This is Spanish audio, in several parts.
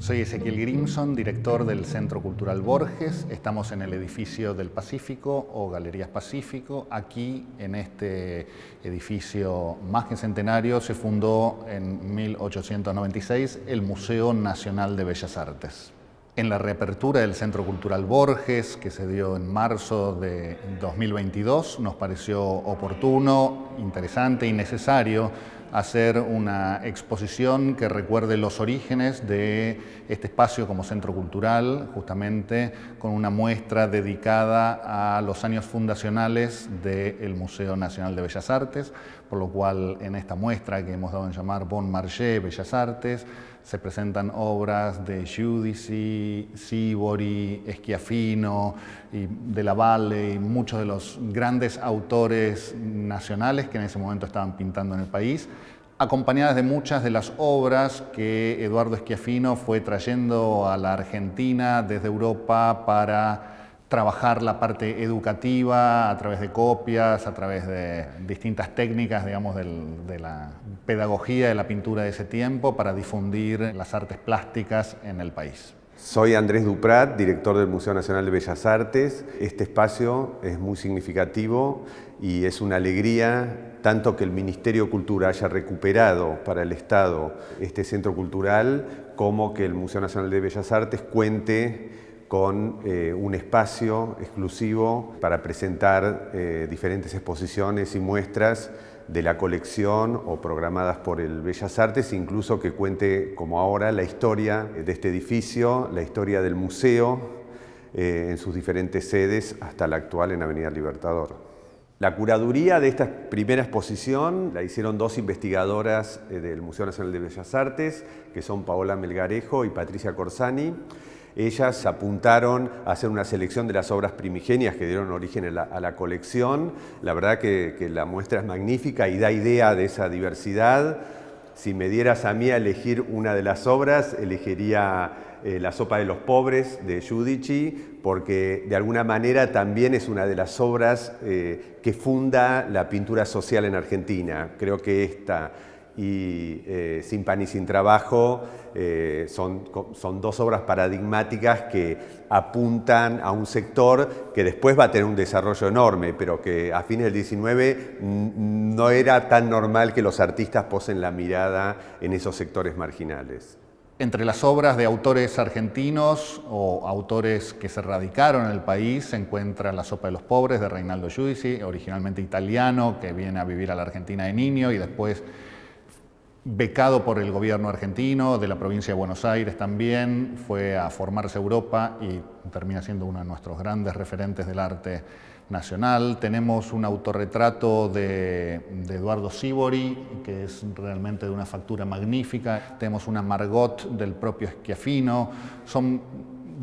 Soy Ezequiel Grimson, director del Centro Cultural Borges. Estamos en el edificio del Pacífico o Galerías Pacífico. Aquí, en este edificio más que centenario, se fundó en 1896 el Museo Nacional de Bellas Artes. En la reapertura del Centro Cultural Borges, que se dio en marzo de 2022, nos pareció oportuno, interesante y necesario hacer una exposición que recuerde los orígenes de este espacio como centro cultural, justamente con una muestra dedicada a los años fundacionales del Museo Nacional de Bellas Artes, por lo cual en esta muestra que hemos dado en llamar Bon Marché Bellas Artes, se presentan obras de Giudici, Sibori, Esquiafino y de la Valle y muchos de los grandes autores nacionales que en ese momento estaban pintando en el país acompañadas de muchas de las obras que Eduardo Esquiafino fue trayendo a la Argentina desde Europa para trabajar la parte educativa a través de copias, a través de distintas técnicas, digamos, de la pedagogía de la pintura de ese tiempo para difundir las artes plásticas en el país. Soy Andrés Duprat, director del Museo Nacional de Bellas Artes. Este espacio es muy significativo y es una alegría tanto que el Ministerio de Cultura haya recuperado para el Estado este centro cultural como que el Museo Nacional de Bellas Artes cuente con eh, un espacio exclusivo para presentar eh, diferentes exposiciones y muestras de la colección o programadas por el Bellas Artes, incluso que cuente, como ahora, la historia de este edificio, la historia del museo eh, en sus diferentes sedes hasta la actual en Avenida Libertador. La curaduría de esta primera exposición la hicieron dos investigadoras del Museo Nacional de Bellas Artes, que son Paola Melgarejo y Patricia Corsani. Ellas apuntaron a hacer una selección de las obras primigenias que dieron origen a la, colección. La verdad que, la muestra es magnífica y da idea de esa diversidad. Si me dieras a mí a elegir una de las obras, elegiría eh, la sopa de los pobres de Giudici, porque de alguna manera también es una de las obras eh, que funda la pintura social en Argentina. Creo que esta, y eh, Sin pan y sin trabajo eh, son, son, dos obras paradigmáticas que apuntan a un sector que después va a tener un desarrollo enorme, pero que a fines del 19 no era tan normal que los artistas posen la mirada en esos sectores marginales. Entre las obras de autores argentinos o autores que se radicaron en el país se encuentra La sopa de los pobres de Reinaldo Giudici, originalmente italiano, que viene a vivir a la Argentina de niño y después becado por el gobierno argentino, de la provincia de Buenos Aires también, fue a formarse Europa y termina siendo uno de nuestros grandes referentes del arte nacional. Tenemos un autorretrato de, Eduardo Sibori, que es realmente de una factura magnífica. Tenemos una Margot del propio Esquiafino. Son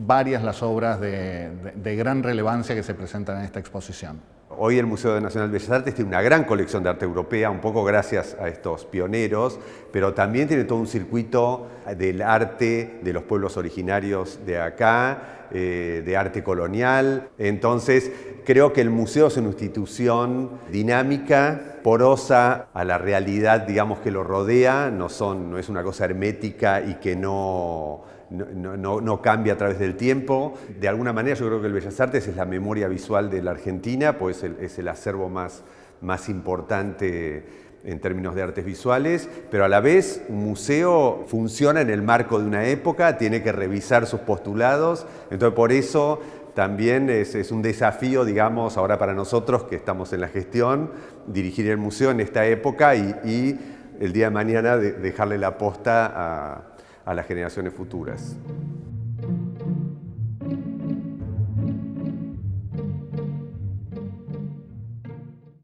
varias las obras de gran relevancia que se presentan en esta exposición. Hoy el Museo Nacional de Bellas Artes tiene una gran colección de arte europea, un poco gracias a estos pioneros, pero también tiene todo un circuito del arte de los pueblos originarios de acá, eh, de arte colonial. Entonces, creo que el museo es una institución dinámica, porosa a la realidad, digamos, que lo rodea, no, son, no es una cosa hermética y que no no, cambia a través del tiempo. De alguna manera yo creo que el Bellas Artes es la memoria visual de la Argentina, pues es el acervo más, más importante en términos de artes visuales, pero a la vez un museo funciona en el marco de una época, tiene que revisar sus postulados, entonces por eso también es, un desafío, digamos, ahora para nosotros que estamos en la gestión, dirigir el museo en esta época y, el día de mañana dejarle la posta a, a las generaciones futuras.